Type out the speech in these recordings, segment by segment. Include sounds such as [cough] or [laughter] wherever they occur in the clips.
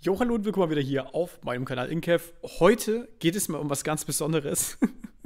Jo, hallo und willkommen wieder hier auf meinem Kanal Inkev. Heute geht es mal um was ganz Besonderes. [laughs]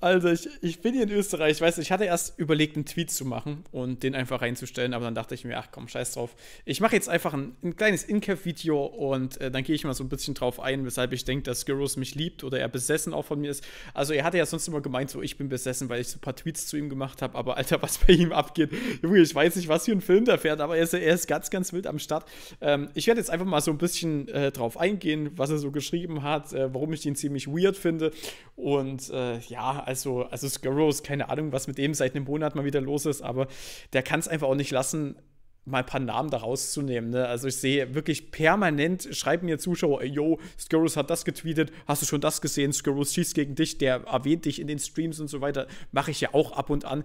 Also ich, ich bin hier in Österreich. Ich weiß, nicht, ich hatte erst überlegt, einen Tweet zu machen und den einfach reinzustellen, aber dann dachte ich mir, ach komm, scheiß drauf. Ich mache jetzt einfach ein, ein kleines In-Cap-Video und äh, dann gehe ich mal so ein bisschen drauf ein, weshalb ich denke, dass Gyros mich liebt oder er besessen auch von mir ist. Also er hatte ja sonst immer gemeint, so ich bin besessen, weil ich so ein paar Tweets zu ihm gemacht habe, aber Alter, [laughs] was bei ihm abgeht. Junge, ich weiß nicht, was für ein Film da fährt, aber er ist, er ist ganz, ganz wild am Start. Ähm, ich werde jetzt einfach mal so ein bisschen äh, drauf eingehen, was er so geschrieben hat, äh, warum ich ihn ziemlich weird finde und äh, ja, also, also Skurrows, keine Ahnung, was mit dem seit einem Monat mal wieder los ist, aber der kann es einfach auch nicht lassen, mal ein paar Namen da rauszunehmen. Ne? Also ich sehe wirklich permanent, schreiben mir Zuschauer, yo, Skurrus hat das getweetet, hast du schon das gesehen, Skurrus schießt gegen dich, der erwähnt dich in den Streams und so weiter, mache ich ja auch ab und an.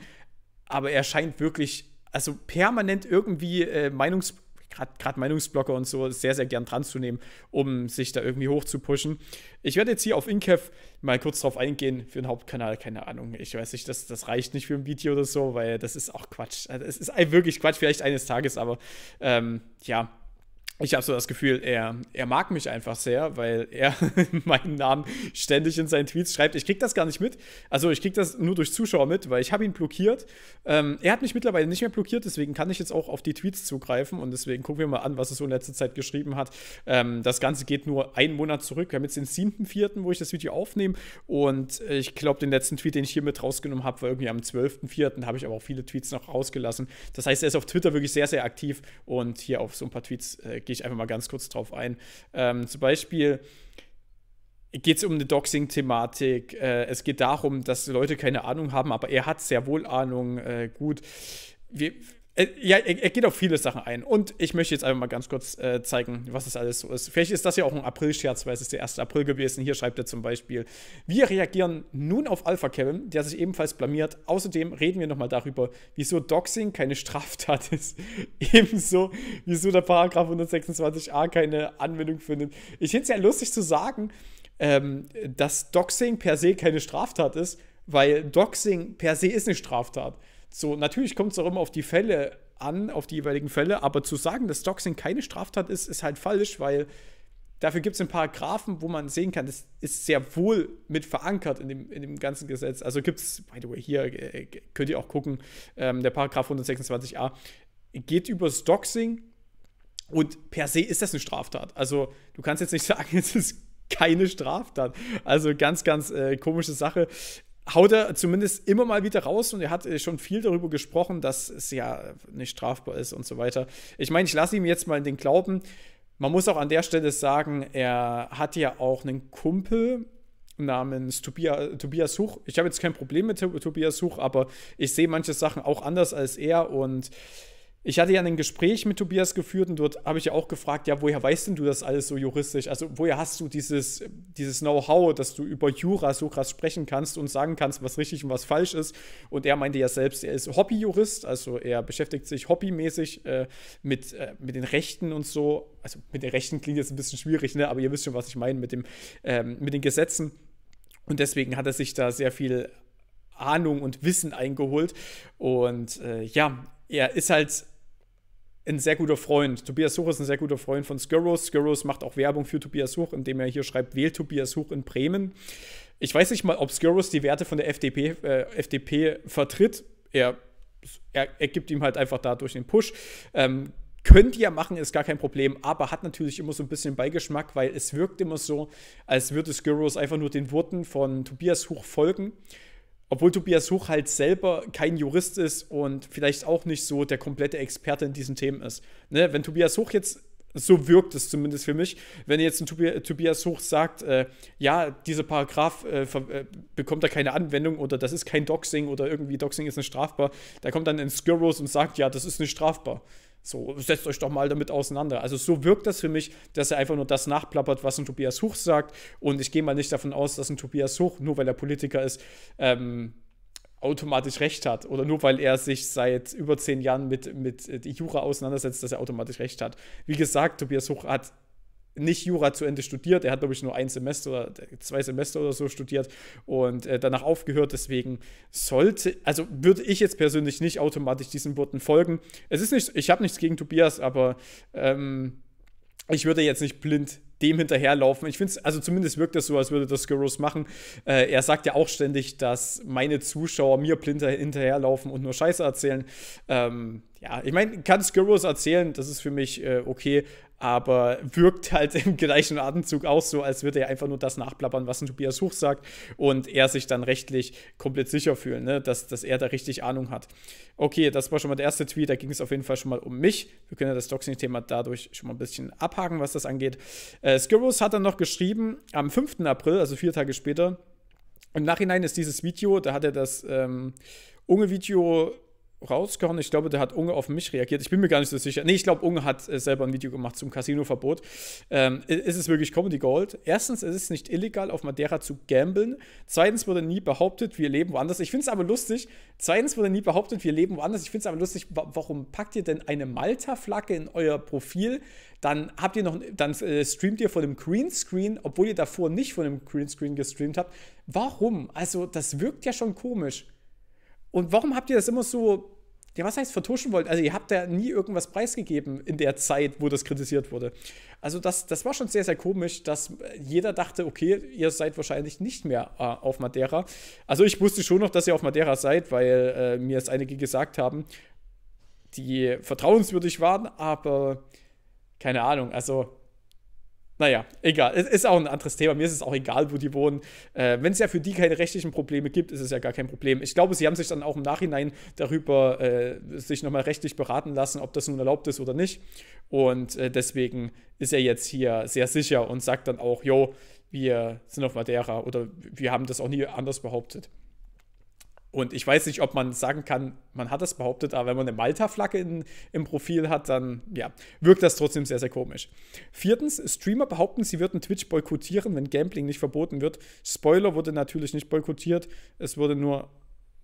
Aber er scheint wirklich, also permanent irgendwie äh, Meinungs gerade Meinungsblocker und so sehr, sehr gern dran zu nehmen, um sich da irgendwie hoch zu pushen. Ich werde jetzt hier auf Inkev mal kurz drauf eingehen, für den Hauptkanal, keine Ahnung. Ich weiß nicht, das, das reicht nicht für ein Video oder so, weil das ist auch Quatsch. Also, es ist wirklich Quatsch, vielleicht eines Tages, aber ähm, ja, ich habe so das Gefühl, er, er mag mich einfach sehr, weil er [laughs] meinen Namen ständig in seinen Tweets schreibt. Ich krieg das gar nicht mit. Also ich krieg das nur durch Zuschauer mit, weil ich habe ihn blockiert. Ähm, er hat mich mittlerweile nicht mehr blockiert, deswegen kann ich jetzt auch auf die Tweets zugreifen und deswegen gucken wir mal an, was er so in letzter Zeit geschrieben hat. Ähm, das Ganze geht nur einen Monat zurück. Wir haben jetzt den 7.4., wo ich das Video aufnehme und ich glaube, den letzten Tweet, den ich hier mit rausgenommen habe, war irgendwie am 12.4., habe ich aber auch viele Tweets noch rausgelassen. Das heißt, er ist auf Twitter wirklich sehr, sehr aktiv und hier auf so ein paar Tweets äh, geht gehe ich einfach mal ganz kurz drauf ein. Ähm, zum Beispiel geht es um eine Doxing-Thematik. Äh, es geht darum, dass Leute keine Ahnung haben, aber er hat sehr wohl Ahnung. Äh, gut, wir, äh, ja, er, er, geht auf viele Sachen ein. Und ich möchte jetzt einfach mal ganz kurz äh, zeigen, was das alles so ist. Vielleicht ist das ja auch ein April-Scherz, weil es ist der 1. April gewesen. Hier schreibt er zum Beispiel, wir reagieren nun auf Alpha Kevin, der sich ebenfalls blamiert. Außerdem reden wir nochmal darüber, wieso Doxing keine Straftat ist. [laughs] Ebenso, wieso der Paragraph 126a keine Anwendung findet. Ich finde es ja lustig zu sagen, ähm, dass Doxing per se keine Straftat ist, weil Doxing per se ist eine Straftat. So, natürlich kommt es auch immer auf die Fälle an, auf die jeweiligen Fälle, aber zu sagen, dass Doxing keine Straftat ist, ist halt falsch, weil dafür gibt es einen Paragraphen, wo man sehen kann, das ist sehr wohl mit verankert in dem, in dem ganzen Gesetz. Also gibt es, by the way, hier äh, könnt ihr auch gucken, ähm, der Paragraph 126a geht über Doxing und per se ist das eine Straftat. Also du kannst jetzt nicht [laughs] sagen, es ist keine Straftat. Also ganz, ganz äh, komische Sache haut er zumindest immer mal wieder raus und er hat äh, schon viel darüber gesprochen, dass es ja äh, nicht strafbar ist und so weiter. Ich meine, ich lasse ihm jetzt mal in den Glauben. Man muss auch an der Stelle sagen, er hat ja auch einen Kumpel namens Tobias, Tobias Huch. Ich habe jetzt kein Problem mit Tobias Huch, aber ich sehe manche Sachen auch anders als er und ich hatte ja ein Gespräch mit Tobias geführt und dort habe ich ja auch gefragt, ja, woher weißt denn du das alles so juristisch? Also woher hast du dieses, dieses Know-how, dass du über Jura so krass sprechen kannst und sagen kannst, was richtig und was falsch ist? Und er meinte ja selbst, er ist Hobbyjurist, also er beschäftigt sich hobbymäßig äh, mit, äh, mit den Rechten und so. Also mit den Rechten klingt jetzt ein bisschen schwierig, ne? aber ihr wisst schon, was ich meine mit, dem, ähm, mit den Gesetzen. Und deswegen hat er sich da sehr viel Ahnung und Wissen eingeholt. Und äh, ja, er ist halt ein sehr guter Freund. Tobias Such ist ein sehr guter Freund von Skurros. Skurros macht auch Werbung für Tobias Such, indem er hier schreibt, wählt Tobias Such in Bremen. Ich weiß nicht mal, ob Skurros die Werte von der FDP, äh, FDP vertritt. Er, er, er, gibt ihm halt einfach dadurch den Push. Ähm, könnt ihr machen, ist gar kein Problem, aber hat natürlich immer so ein bisschen Beigeschmack, weil es wirkt immer so, als würde Skurros einfach nur den Worten von Tobias Huch folgen obwohl Tobias Huch halt selber kein Jurist ist und vielleicht auch nicht so der komplette Experte in diesen Themen ist. Ne? Wenn Tobias Huch jetzt, so wirkt es zumindest für mich, wenn jetzt ein Tobias Huch sagt, äh, ja, dieser Paragraph äh, äh bekommt da keine Anwendung oder das ist kein Doxing oder irgendwie Doxing ist nicht strafbar, da kommt dann ein Skurros und sagt, ja, das ist nicht strafbar. So, setzt euch doch mal damit auseinander. Also so wirkt das für mich, dass er einfach nur das nachplappert, was ein Tobias Huch sagt. Und ich gehe mal nicht davon aus, dass ein Tobias Huch, nur weil er Politiker ist, ähm, automatisch recht hat. Oder nur weil er sich seit über zehn Jahren mit, mit Jura auseinandersetzt, dass er automatisch recht hat. Wie gesagt, Tobias Huch hat nicht Jura zu Ende studiert. Er hat, glaube ich, nur ein Semester oder zwei Semester oder so studiert und äh, danach aufgehört. Deswegen sollte, also würde ich jetzt persönlich nicht automatisch diesen Worten folgen. Es ist nicht, ich habe nichts gegen Tobias, aber ähm, ich würde jetzt nicht blind dem hinterherlaufen. Ich finde es, also zumindest wirkt das so, als würde das Skurrus machen. Äh, er sagt ja auch ständig, dass meine Zuschauer mir blind hinterherlaufen und nur Scheiße erzählen. Ähm, ja, ich meine, kann Skurrus erzählen, das ist für mich äh, okay, aber wirkt halt [laughs] im gleichen Atemzug auch so, als würde er einfach nur das nachplappern, was ein Tobias Huch sagt und er sich dann rechtlich komplett sicher fühlen, ne? dass, dass er da richtig Ahnung hat. Okay, das war schon mal der erste Tweet, da ging es auf jeden Fall schon mal um mich. Wir können ja das Doxing-Thema dadurch schon mal ein bisschen abhaken, was das angeht. Äh, Skirrus hat dann noch geschrieben, am 5. April, also vier Tage später, im Nachhinein ist dieses Video, da hat er das ähm, Unge-Video rausgehauen. Ich glaube, da hat Unge auf mich reagiert. Ich bin mir gar nicht so sicher. Nee, ich glaube, Unge hat äh, selber ein Video gemacht zum Casino-Verbot. Ähm, ist es wirklich Comedy Gold? Erstens, es ist nicht illegal, auf Madeira zu gamblen. Zweitens wurde nie behauptet, wir leben woanders. Ich finde es aber lustig. Zweitens wurde nie behauptet, wir leben woanders. Ich finde es aber lustig, wa warum packt ihr denn eine Malta-Flagge in euer Profil? Dann habt ihr noch, dann äh, streamt ihr vor dem Greenscreen, obwohl ihr davor nicht vor dem Greenscreen gestreamt habt. Warum? Also, das wirkt ja schon komisch. Und warum habt ihr das immer so, ja, was heißt vertuschen wollt? Also, ihr habt ja nie irgendwas preisgegeben in der Zeit, wo das kritisiert wurde. Also, das, das war schon sehr, sehr komisch, dass jeder dachte, okay, ihr seid wahrscheinlich nicht mehr äh, auf Madeira. Also, ich wusste schon noch, dass ihr auf Madeira seid, weil äh, mir es einige gesagt haben, die vertrauenswürdig waren, aber keine Ahnung, also naja, egal. Es ist auch ein anderes Thema. Mir ist es auch egal, wo die wohnen. Äh, Wenn es ja für die keine rechtlichen Probleme gibt, ist es ja gar kein Problem. Ich glaube, sie haben sich dann auch im Nachhinein darüber äh, sich nochmal rechtlich beraten lassen, ob das nun erlaubt ist oder nicht. Und äh, deswegen ist er jetzt hier sehr sicher und sagt dann auch, jo, wir sind auf Madeira oder wir haben das auch nie anders behauptet. Und ich weiß nicht, ob man sagen kann, man hat das behauptet, aber wenn man eine Malta-Flagge im Profil hat, dann ja, wirkt das trotzdem sehr, sehr komisch. Viertens, Streamer behaupten, sie würden Twitch boykottieren, wenn Gambling nicht verboten wird. Spoiler wurde natürlich nicht boykottiert, es wurde nur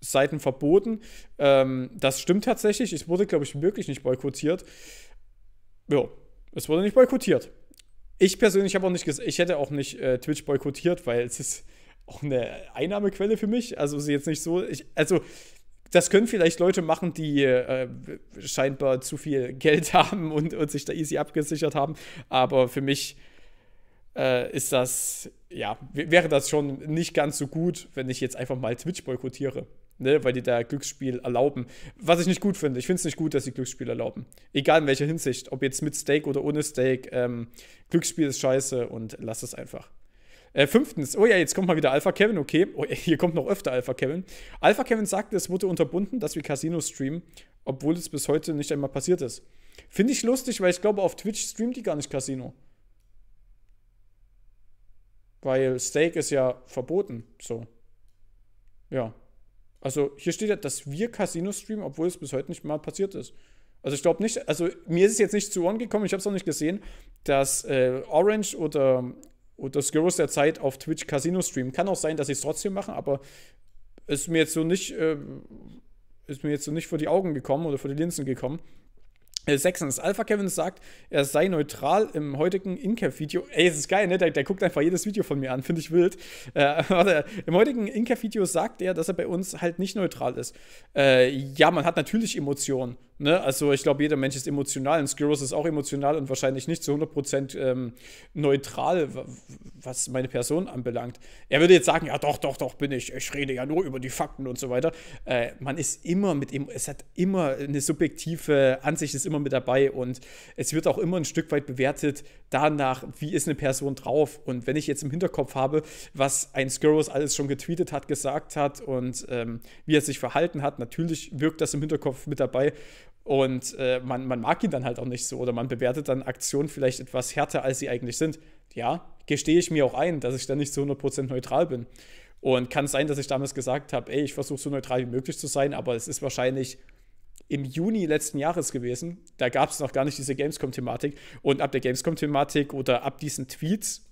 Seiten verboten. Ähm, das stimmt tatsächlich, es wurde, glaube ich, wirklich nicht boykottiert. Ja, es wurde nicht boykottiert. Ich persönlich habe auch nicht, ich hätte auch nicht äh, Twitch boykottiert, weil es ist auch eine Einnahmequelle für mich. Also sie jetzt nicht so. Ich, also das können vielleicht Leute machen, die äh, scheinbar zu viel Geld [laughs] haben und, und sich da easy abgesichert haben. Aber für mich äh, ist das, ja, wäre das schon nicht ganz so gut, wenn ich jetzt einfach mal Twitch boykottiere. Ne, weil die da Glücksspiel erlauben. Was ich nicht gut finde. Ich finde es nicht gut, dass sie Glücksspiel erlauben. Egal in welcher Hinsicht. Ob jetzt mit Steak oder ohne Steak. Ähm, Glücksspiel ist scheiße und lass es einfach. Äh, fünftens, oh ja, jetzt kommt mal wieder Alpha Kevin, okay. Oh, [laughs] hier kommt noch öfter Alpha Kevin. Alpha Kevin sagte, es wurde unterbunden, dass wir Casino streamen, obwohl es bis heute nicht einmal passiert ist. Finde ich lustig, weil ich glaube, auf Twitch streamt die gar nicht Casino. Weil Steak ist ja verboten, so. Ja. Also hier steht ja, dass wir Casino streamen, obwohl es bis heute nicht mal passiert ist. Also ich glaube nicht, also mir ist es jetzt nicht zu Ohren gekommen, ich habe es auch nicht gesehen, dass äh, Orange oder oder der Zeit auf Twitch Casino streamen. Kann auch sein, dass ich es trotzdem mache, aber ist mir jetzt so nicht, äh, ist mir jetzt so nicht vor die Augen gekommen oder vor die Linsen gekommen. Äh, Sechstens, Alpha Kevin sagt, er sei neutral im heutigen Incap-Video. Ey, es ist geil, ne? Der, der, guckt einfach jedes Video von mir an, finde ich wild. Äh, [laughs] warte, im heutigen Incap-Video sagt er, dass er bei uns halt nicht neutral ist. Äh, ja, man hat natürlich Emotionen. Ne? Also ich glaube, jeder Mensch ist emotional und Skyros ist auch emotional und wahrscheinlich nicht zu 100% ähm, neutral, was meine Person anbelangt. Er würde jetzt sagen, ja doch, doch, doch bin ich, ich rede ja nur über die Fakten und so weiter. Äh, man ist immer mit ihm, es hat immer eine subjektive Ansicht, ist immer mit dabei und es wird auch immer ein Stück weit bewertet danach, wie ist eine Person drauf. Und wenn ich jetzt im Hinterkopf habe, was ein Skyros alles schon getweetet hat, gesagt hat und ähm, wie er sich verhalten hat, natürlich wirkt das im Hinterkopf mit dabei und äh, man, man mag ihn dann halt auch nicht so oder man bewertet dann Aktionen vielleicht etwas härter, als sie eigentlich sind. Ja, gestehe ich mir auch ein, dass ich da nicht zu 100% neutral bin. Und kann sein, dass ich damals gesagt habe, ey, ich versuche so neutral wie möglich zu sein, aber es ist wahrscheinlich im Juni letzten Jahres gewesen. Da gab es noch gar nicht diese Gamescom-Thematik. Und ab der Gamescom-Thematik oder ab diesen Tweets,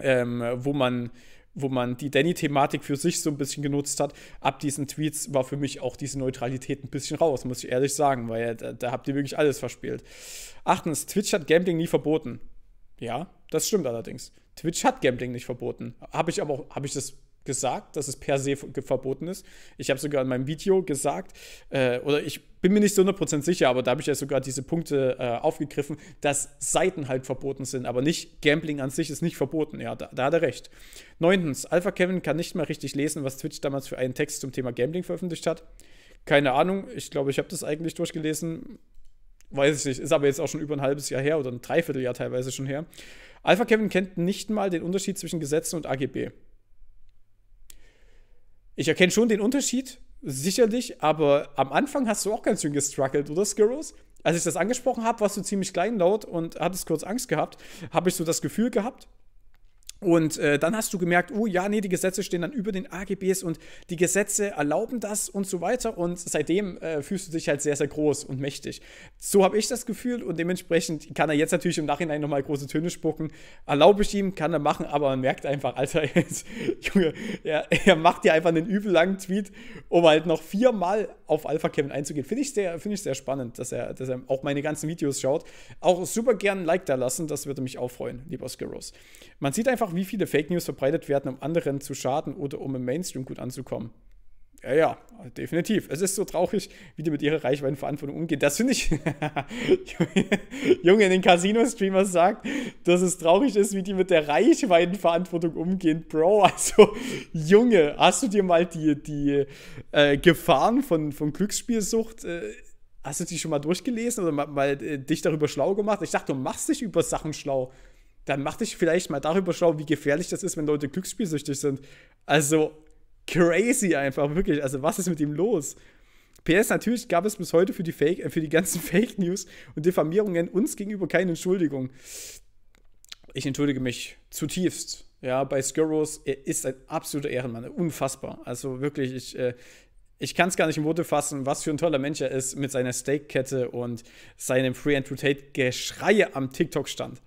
ähm, wo man wo man die Danny-Thematik für sich so ein bisschen genutzt hat. Ab diesen Tweets war für mich auch diese Neutralität ein bisschen raus, muss ich ehrlich sagen, weil äh, da, da habt ihr wirklich alles verspielt. Achtens, Twitch hat Gambling nie verboten. Ja, das stimmt allerdings. Twitch hat Gambling nicht verboten. Habe ich aber auch, habe ich das gesagt, dass es per se verboten ist. Ich habe sogar in meinem Video gesagt, äh, oder ich bin mir nicht so 100% sicher, aber da habe ich ja sogar diese Punkte äh, aufgegriffen, dass Seiten halt verboten sind, aber nicht Gambling an sich ist nicht verboten. Ja, da, da hat er recht. Neuntens, Alpha Kevin kann nicht mal richtig lesen, was Twitch damals für einen Text zum Thema Gambling veröffentlicht hat. Keine Ahnung, ich glaube, ich habe das eigentlich durchgelesen. Weiß ich nicht, ist aber jetzt auch schon über ein halbes Jahr her oder ein Dreivierteljahr teilweise schon her. Alpha Kevin kennt nicht mal den Unterschied zwischen Gesetzen und AGB ich erkenne schon den Unterschied, sicherlich, aber am Anfang hast du auch ganz schön gestruggelt, oder Skirros? Als ich das angesprochen habe, warst du ziemlich kleinlaut und hattest kurz Angst gehabt. Habe ich so das Gefühl gehabt, und äh, dann hast du gemerkt, oh ja, nee, die Gesetze stehen dann über den AGBs und die Gesetze erlauben das und so weiter. Und seitdem äh, fühlst du dich halt sehr, sehr groß und mächtig. So habe ich das Gefühl und dementsprechend kann er jetzt natürlich im Nachhinein nochmal große Töne spucken. Erlaube ich ihm, kann er machen, aber man merkt einfach, Alter, [laughs] jetzt, Junge, er, er, macht dir einfach einen übel langen Tweet, um halt noch viermal auf Alpha Kevin einzugehen. Finde ich, sehr, find ich sehr spannend, dass er, dass er auch meine ganzen Videos schaut. Auch super gern ein Like da lassen, das würde mich auch freuen, lieber Skirros. Man sieht einfach, einfach, wie viele Fake News verbreitet werden, um anderen zu schaden oder um im Mainstream gut anzukommen. Ja, ja, definitiv. Es ist so traurig, wie die mit ihrer Reichweitenverantwortung umgehen. Das finde ich, [laughs] Junge, in den Casino-Streamer sagt, dass es traurig ist, wie die mit der Reichweitenverantwortung umgehen. Bro, also, Junge, hast du dir mal die, die äh, Gefahren von, von Glücksspielsucht äh, Hast du die schon mal durchgelesen oder mal, mal äh, dich darüber schlau gemacht? Ich dachte, du machst dich über Sachen schlau dann mach dich vielleicht mal darüber schlau, wie gefährlich das ist, wenn Leute glücksspielsüchtig sind. Also crazy einfach, wirklich. Also was ist mit ihm los? PS, natürlich gab es bis heute für die, Fake, äh, für die ganzen [laughs] Fake News und Diffamierungen uns gegenüber keine Entschuldigung. Ich entschuldige mich zutiefst. Ja, bei Skurros, er ist ein absoluter Ehrenmann, unfassbar. Also wirklich, ich, äh, ich kann es gar nicht in Worte fassen, was für ein toller Mensch er ist mit seiner Steakkette und seinem Free Andrew Tate-Geschreie am TikTok-Stand.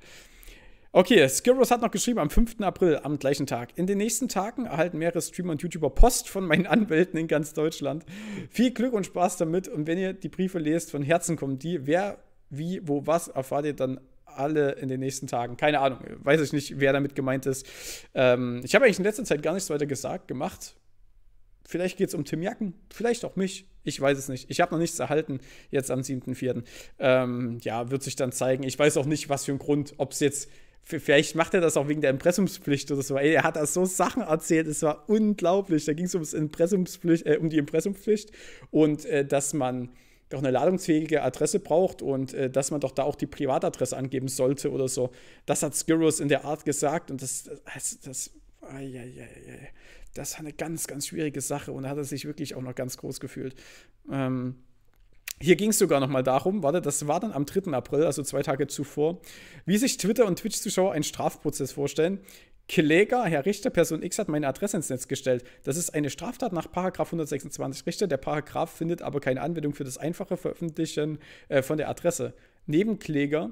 Okay, Skirros hat noch geschrieben, am 5. April, am gleichen Tag. In den nächsten Tagen erhalten mehrere Streamer und YouTuber Post von meinen [laughs] Anwälten in ganz Deutschland. Viel Glück und Spaß damit. Und wenn ihr die Briefe lest, von Herzen kommen die. Wer, wie, wo, was erfahrt ihr dann alle in den nächsten Tagen. Keine Ahnung, weiß ich nicht, wer damit gemeint ist. Ähm, ich habe eigentlich in letzter Zeit gar nichts weiter gesagt, gemacht. Vielleicht geht es um Tim Jacken, vielleicht auch mich. Ich weiß es nicht. Ich habe noch nichts erhalten jetzt am 7.4. Ähm, ja, wird sich dann zeigen. Ich weiß auch nicht, was für ein Grund, ob es jetzt vielleicht macht er das auch wegen der Impressumspflicht oder so. Ey, er hat da so Sachen erzählt, es war unglaublich. Da ging es ums Impressumspflicht, äh, um die Impressumspflicht und äh, dass man doch eine ladungsfähige Adresse braucht und äh, dass man doch da auch die Privatadresse angeben sollte oder so. Das hat Skirros in der Art gesagt und das, das, das, das war eine ganz, ganz schwierige Sache und da hat er sich wirklich auch noch ganz groß gefühlt. Ähm, hier ging es sogar nochmal darum, warte, das war dann am 3. April, also zwei Tage zuvor, wie sich Twitter- und Twitch-Zuschauer einen Strafprozess vorstellen. Kläger, Herr Richter, Person X hat meine Adresse ins Netz gestellt. Das ist eine Straftat nach Paragraf 126 Richter. Der Paragraph findet aber keine Anwendung für das einfache Veröffentlichen äh, von der Adresse. Nebenkläger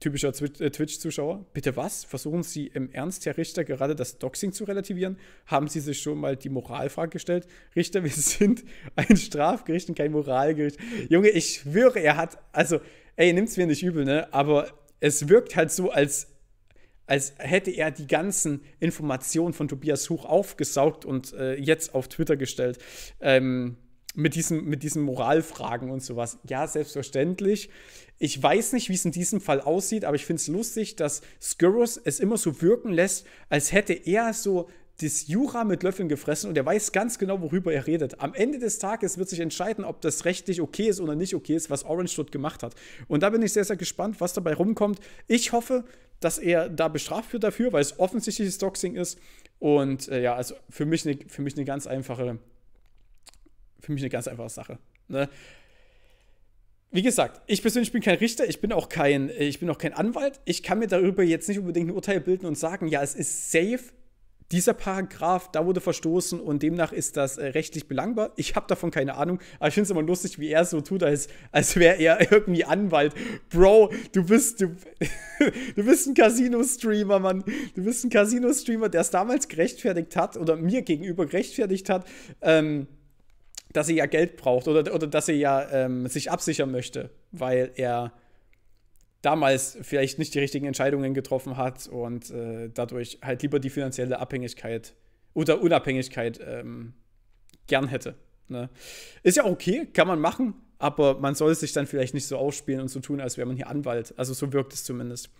typischer äh, Twitch-Zuschauer, bitte was? Versuchen Sie im Ernst, Herr Richter, gerade das Doxing zu relativieren? Haben Sie sich schon mal die Moralfrage gestellt? Richter, wir sind ein Strafgericht und kein Moralgericht. Junge, ich schwöre, er hat, also, ey, nimmt's mir nicht übel, ne? Aber es wirkt halt so, als, als hätte er die ganzen Informationen von Tobias Huch aufgesaugt und äh, jetzt auf Twitter gestellt. Ähm, mit, diesem, mit diesen Moralfragen und sowas. Ja, selbstverständlich. Ich weiß nicht, wie es in diesem Fall aussieht, aber ich finde es lustig, dass Skurrus es immer so wirken lässt, als hätte er so das Jura mit Löffeln gefressen und er weiß ganz genau, worüber er redet. Am Ende des Tages wird sich entscheiden, ob das rechtlich okay ist oder nicht okay ist, was Orange dort gemacht hat. Und da bin ich sehr, sehr gespannt, was dabei rumkommt. Ich hoffe, dass er da bestraft wird dafür, weil es offensichtliches Doxing ist. Und äh, ja, also für mich eine ne ganz einfache für mich eine ganz einfache Sache. Ne? Wie gesagt, ich persönlich bin kein Richter, ich bin auch kein, äh, ich bin auch kein Anwalt. Ich kann mir darüber jetzt nicht unbedingt ein Urteil bilden und sagen, ja, es ist safe, dieser Paragraph, da wurde verstoßen und demnach ist das äh, rechtlich belangbar. Ich habe davon keine Ahnung, aber ich finde es immer lustig, wie er so tut, als, als wäre er [laughs] irgendwie Anwalt. Bro, du bist, du, [laughs] du bist ein Casino-Streamer, Mann. Du bist ein Casino-Streamer, der es damals gerechtfertigt hat oder mir gegenüber gerechtfertigt hat, ähm, dass er ja Geld braucht oder, oder dass er ja ähm, sich absichern möchte, weil er damals vielleicht nicht die richtigen Entscheidungen getroffen hat und äh, dadurch halt lieber die finanzielle Abhängigkeit oder Unabhängigkeit ähm, gern hätte. Ne? Ist ja okay, kann man machen, aber man soll sich dann vielleicht nicht so ausspielen und so tun, als wäre man hier Anwalt. Also so wirkt es zumindest.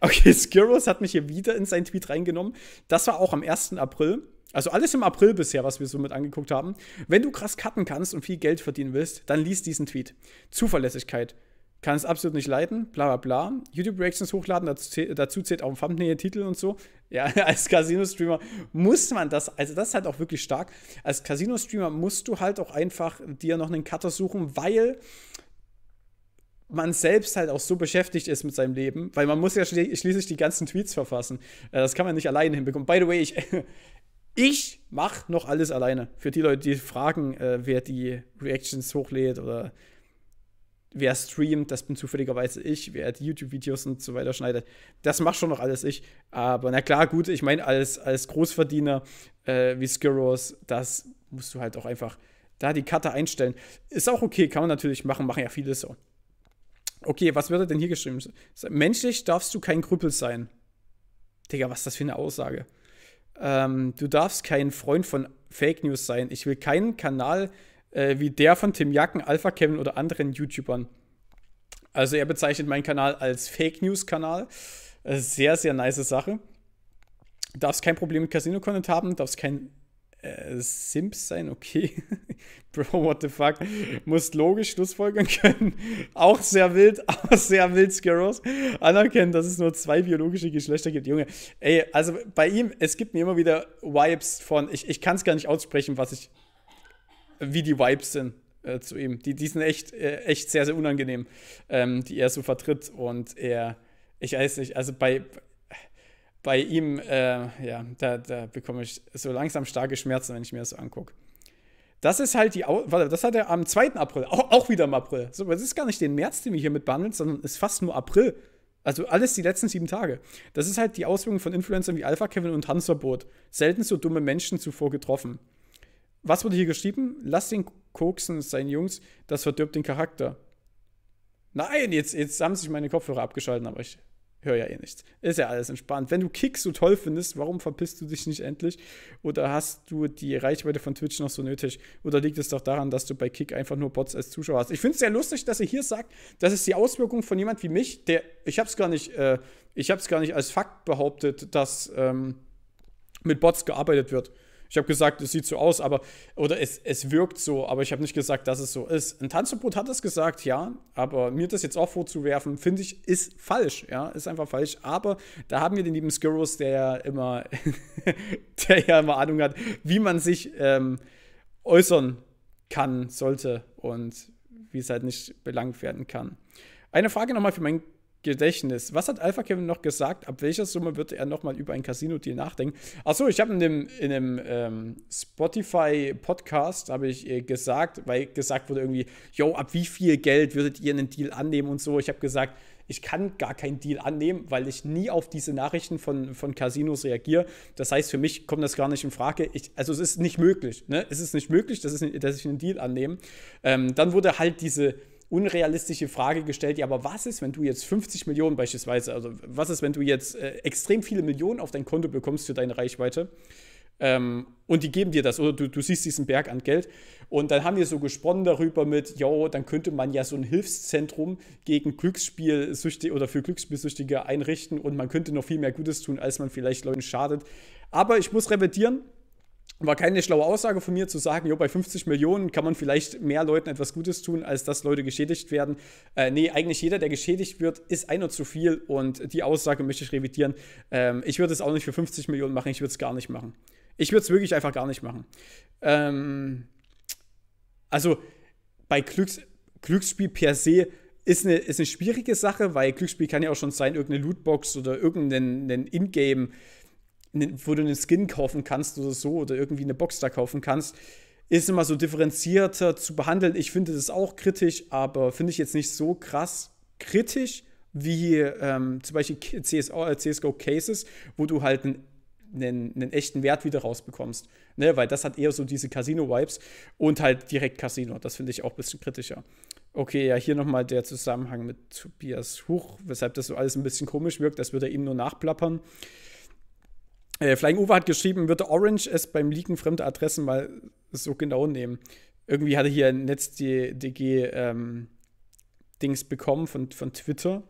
Okay, Skiros hat mich hier wieder in seinen Tweet reingenommen. Das war auch am 1. April. Also alles im April bisher, was wir so mit angeguckt haben. Wenn du krass cutten kannst und viel Geld verdienen willst, dann liest diesen Tweet. Zuverlässigkeit. Kann es absolut nicht leiden, bla bla bla. YouTube-Reactions hochladen, dazu, dazu zählt auch ein Thumbnail, Titel und so. Ja, [laughs] als Casino-Streamer muss man das, also das ist halt auch wirklich stark. Als Casino-Streamer musst du halt auch einfach dir noch einen Cutter suchen, weil man selbst halt auch so beschäftigt ist mit seinem Leben, weil man muss ja schli schließlich die ganzen Tweets verfassen. Äh, das kann man nicht alleine hinbekommen. By the way, ich, [laughs] Ich mache noch alles alleine. Für die Leute, die fragen, äh, wer die Reactions hochlädt oder wer streamt, das bin zufälligerweise ich, wer die YouTube-Videos und so weiter schneidet, das macht schon noch alles ich. Aber na klar, gut, ich meine, als, als Großverdiener äh, wie Skyros, das musst du halt auch einfach da die Karte einstellen. Ist auch okay, kann man natürlich machen, machen ja viele so. Okay, was wird denn hier geschrieben? Menschlich darfst du kein Krüppel sein. Digga, was ist das für eine Aussage? ähm, du darfst kein Freund von Fake News sein. Ich will keinen Kanal äh, wie der von Tim Jacken, Alpha Kevin oder anderen YouTubern. Also er bezeichnet meinen Kanal als Fake News-Kanal. Äh, sehr, sehr nice Sache. Du Darfst kein Problem mit Casino-Content haben, darfst kein äh, Simps sein, okay. [laughs] Bro, what the fuck? Musst logisch Schlussfolgern können. Auch sehr wild, aber [laughs] sehr wild, Scarrows. Anerkennen, dass es nur zwei biologische Geschlechter gibt. Junge, ey, also bei ihm, es gibt mir immer wieder Vibes von, ich, ich kann es gar nicht aussprechen, was ich, wie die Vibes sind äh, zu ihm. Die, die sind echt, äh, echt sehr, sehr unangenehm, ähm, die er so vertritt und er, ich weiß nicht, also bei, bei ihm, äh, ja, da, da, bekomme ich so langsam starke Schmerzen, wenn ich mir das angucke. Das ist halt die, Au warte, das hat er am 2. April, auch, auch wieder im April. So, das ist gar nicht den März, den wir hier mit behandeln, sondern ist fast nur April. Also alles die letzten sieben Tage. Das ist halt die Auswirkung von Influencern wie Alpha Kevin und Hans Verbot. Selten so dumme Menschen zuvor getroffen. Was wurde hier geschrieben? Lass den Koksen seinen Jungs, das verdirbt den Charakter. Nein, jetzt, jetzt haben sich meine Kopfhörer abgeschalten, aber ich hör ja eh nichts. Ist ja alles entspannt. Wenn du Kick so toll findest, warum verpisst du dich nicht endlich? Oder hast du die Reichweite von Twitch noch so nötig? Oder liegt es doch daran, dass du bei Kick einfach nur Bots als Zuschauer hast? Ich finde es sehr lustig, dass er hier sagt, das ist die Auswirkung von jemand wie mich, der, ich habe es gar nicht, äh, ich habe es gar nicht als Fakt behauptet, dass ähm, mit Bots gearbeitet wird. Ich habe gesagt, es sieht so aus, aber, oder es, es wirkt so, aber ich habe nicht gesagt, dass es so ist. Ein Tanzverbot hat es gesagt, ja, aber mir das jetzt auch vorzuwerfen, finde ich, ist falsch, ja, ist einfach falsch. Aber da haben wir den lieben Skirros, der ja immer, [laughs] der ja immer Ahnung hat, wie man sich ähm, äußern kann, sollte und wie es halt nicht belangt werden kann. Eine Frage nochmal für meinen Gedächtnis. Was hat Alpha Kevin noch gesagt? Ab welcher Summe wird er nochmal über ein Casino-Deal nachdenken? Achso, ich habe in einem, in einem ähm, Spotify-Podcast äh, gesagt, weil gesagt wurde irgendwie, yo, ab wie viel Geld würdet ihr einen Deal annehmen und so. Ich habe gesagt, ich kann gar keinen Deal annehmen, weil ich nie auf diese Nachrichten von, von Casinos reagiere. Das heißt, für mich kommt das gar nicht in Frage. Ich, also es ist nicht möglich. Ne? Es ist nicht möglich, dass, es, dass ich einen Deal annehme. Ähm, dann wurde halt diese unrealistische Frage gestellt, ja, aber was ist, wenn du jetzt 50 Millionen beispielsweise, also was ist, wenn du jetzt äh, extrem viele Millionen auf dein Konto bekommst für deine Reichweite ähm, und die geben dir das oder du, du siehst diesen Berg an Geld und dann haben wir so gesponnen darüber mit, ja, dann könnte man ja so ein Hilfszentrum gegen Glücksspielsüchtige oder für Glücksspielsüchtige einrichten und man könnte noch viel mehr Gutes tun, als man vielleicht Leuten schadet. Aber ich muss revidieren, war keine schlaue Aussage von mir zu sagen, jo, bei 50 Millionen kann man vielleicht mehr Leuten etwas Gutes tun, als dass Leute geschädigt werden. Äh, nee, eigentlich jeder, der geschädigt wird, ist einer zu viel und die Aussage möchte ich revidieren. Ähm, ich würde es auch nicht für 50 Millionen machen, ich würde es gar nicht machen. Ich würde es wirklich einfach gar nicht machen. Ähm, also bei Glücks Glücksspiel per se ist eine, ist eine schwierige Sache, weil Glücksspiel kann ja auch schon sein, irgendeine Lootbox oder irgendein Ingame. Ne, wo du einen Skin kaufen kannst oder so oder irgendwie eine Box da kaufen kannst, ist immer so differenzierter zu behandeln. Ich finde das auch kritisch, aber finde ich jetzt nicht so krass kritisch wie ähm, zum Beispiel CSO, äh, CSGO Cases, wo du halt einen, einen, einen echten Wert wieder rausbekommst. Ne? Weil das hat eher so diese Casino-Vibes und halt direkt Casino. Das finde ich auch ein bisschen kritischer. Okay, ja, hier nochmal der Zusammenhang mit Tobias Huch, weshalb das so alles ein bisschen komisch wirkt, das würde er ihm nur nachplappern. Äh, Flying Uwe hat geschrieben, würde Orange es beim Leaken fremder Adressen mal so genau nehmen. Irgendwie hatte hier ein NetzDG ähm, Dings bekommen von, von Twitter.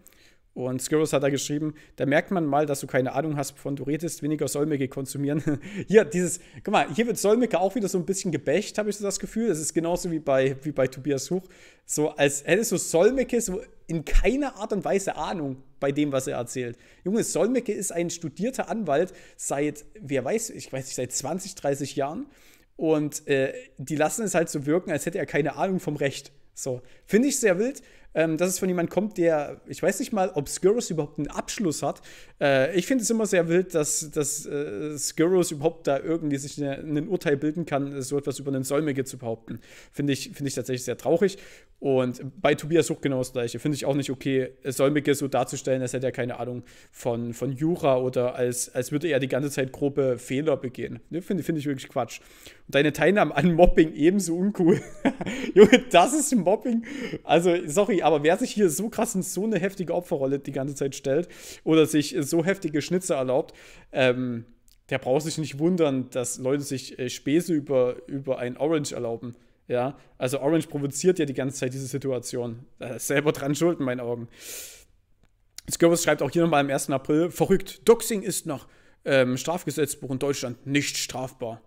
Und Skirros hat da geschrieben, da merkt man mal, dass du keine Ahnung hast, wovon du redest, weniger Solmecke konsumieren. [laughs] hier, dieses, guck mal, hier wird Solmecke auch wieder so ein bisschen gebächt, habe ich so das Gefühl. Das ist genauso wie bei, wie bei Tobias Huch. So, als hättest du Solmecke so in keiner Art und Weise Ahnung bei dem, was er erzählt. Junge, Solmecke ist ein studierter Anwalt seit, wer weiß, ich weiß nicht, seit 20, 30 Jahren. Und äh, die lassen es halt so wirken, als hätte er keine Ahnung vom Recht. So, finde ich sehr wild ähm, dass es von jemandem kommt, der, ich weiß nicht mal, ob Skurrus überhaupt einen Abschluss hat. Äh, ich finde es immer sehr wild, dass, dass äh, Skurrus überhaupt da irgendwie sich eine, ein Urteil bilden kann, so etwas über einen Säumige zu behaupten. Finde ich, find ich tatsächlich sehr traurig. Und bei Tobias Huch genau das Gleiche. Finde ich auch nicht okay, Säumige so darzustellen, als hätte er keine Ahnung von, von Jura oder als, als würde er die ganze Zeit grobe Fehler begehen. Ne? Finde find ich wirklich Quatsch deine Teilnahme an Mobbing ebenso uncool. [laughs] Junge, das ist Mobbing. Also, sorry, aber wer sich hier so krass in so eine heftige Opferrolle die ganze Zeit stellt oder sich so heftige Schnitze erlaubt, ähm, der braucht sich nicht wundern, dass Leute sich äh, Späße über, über ein Orange erlauben. Ja, also Orange provoziert ja die ganze Zeit diese Situation. Äh, selber dran schuld in meinen Augen. Skirbus schreibt auch hier nochmal am 1. April: Verrückt, Doxing ist nach ähm, Strafgesetzbuch in Deutschland nicht strafbar.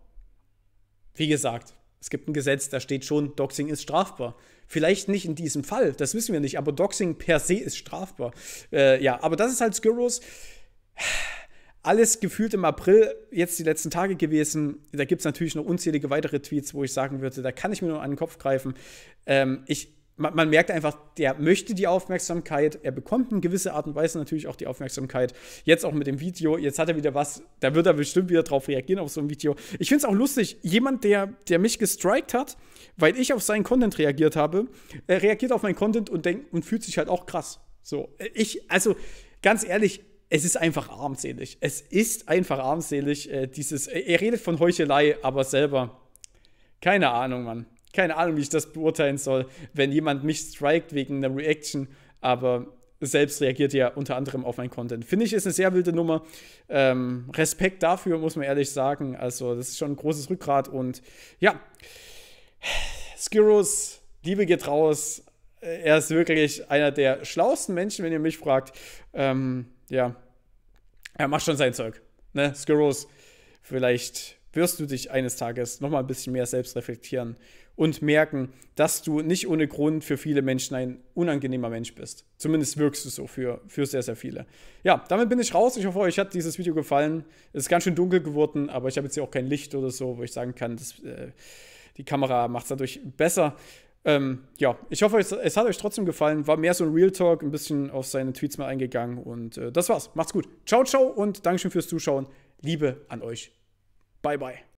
Wie gesagt, es gibt ein Gesetz, da steht schon, Doxing ist strafbar. Vielleicht nicht in diesem Fall, das wissen wir nicht, aber Doxing per se ist strafbar. Äh, ja, aber das ist halt Skurrus. Alles gefühlt im April, jetzt die letzten Tage gewesen. Da gibt es natürlich noch unzählige weitere Tweets, wo ich sagen würde, da kann ich mir nur an den Kopf greifen. Ähm, ich man, man, merkt einfach, der möchte die Aufmerksamkeit, er bekommt in gewisser Art und Weise natürlich auch die Aufmerksamkeit. Jetzt auch mit dem Video, jetzt hat er wieder was, da wird er bestimmt wieder drauf reagieren auf so ein Video. Ich finde es auch lustig, jemand, der, der mich gestrikt hat, weil ich auf seinen Content reagiert habe, reagiert auf meinen Content und denkt und fühlt sich halt auch krass. So, äh, ich, also ganz ehrlich, es ist einfach armselig. Es ist einfach armselig, äh, dieses, äh, er redet von Heuchelei, aber selber, keine Ahnung, Mann keine Ahnung, wie ich das beurteilen soll, wenn jemand mich strikt wegen einer Reaction, aber selbst reagiert ja unter anderem auf mein Content. Finde ich, ist eine sehr wilde Nummer. Ähm, Respekt dafür, muss man ehrlich sagen. Also, das ist schon ein großes Rückgrat und ja, Skyros, Liebe geht raus. Äh, er ist wirklich einer der schlauesten Menschen, wenn ihr mich fragt. Ähm, ja, er macht schon sein Zeug. Ne, Skyros, vielleicht wirst du dich eines Tages nochmal ein bisschen mehr selbst reflektieren und merken, dass du nicht ohne Grund für viele Menschen ein unangenehmer Mensch bist. Zumindest wirkst du so für, für sehr, sehr viele. Ja, damit bin ich raus. Ich hoffe, euch hat dieses Video gefallen. Es ist ganz schön dunkel geworden, aber ich habe jetzt hier auch kein Licht oder so, wo ich sagen kann, dass, äh, die Kamera macht es dadurch besser. Ähm, ja, ich hoffe, es, es, hat euch trotzdem gefallen. War mehr so ein Real Talk, ein bisschen auf seine Tweets mal eingegangen. Und äh, das war's. Macht's gut. Ciao, ciao und Dankeschön fürs Zuschauen. Liebe an euch. Bye, bye.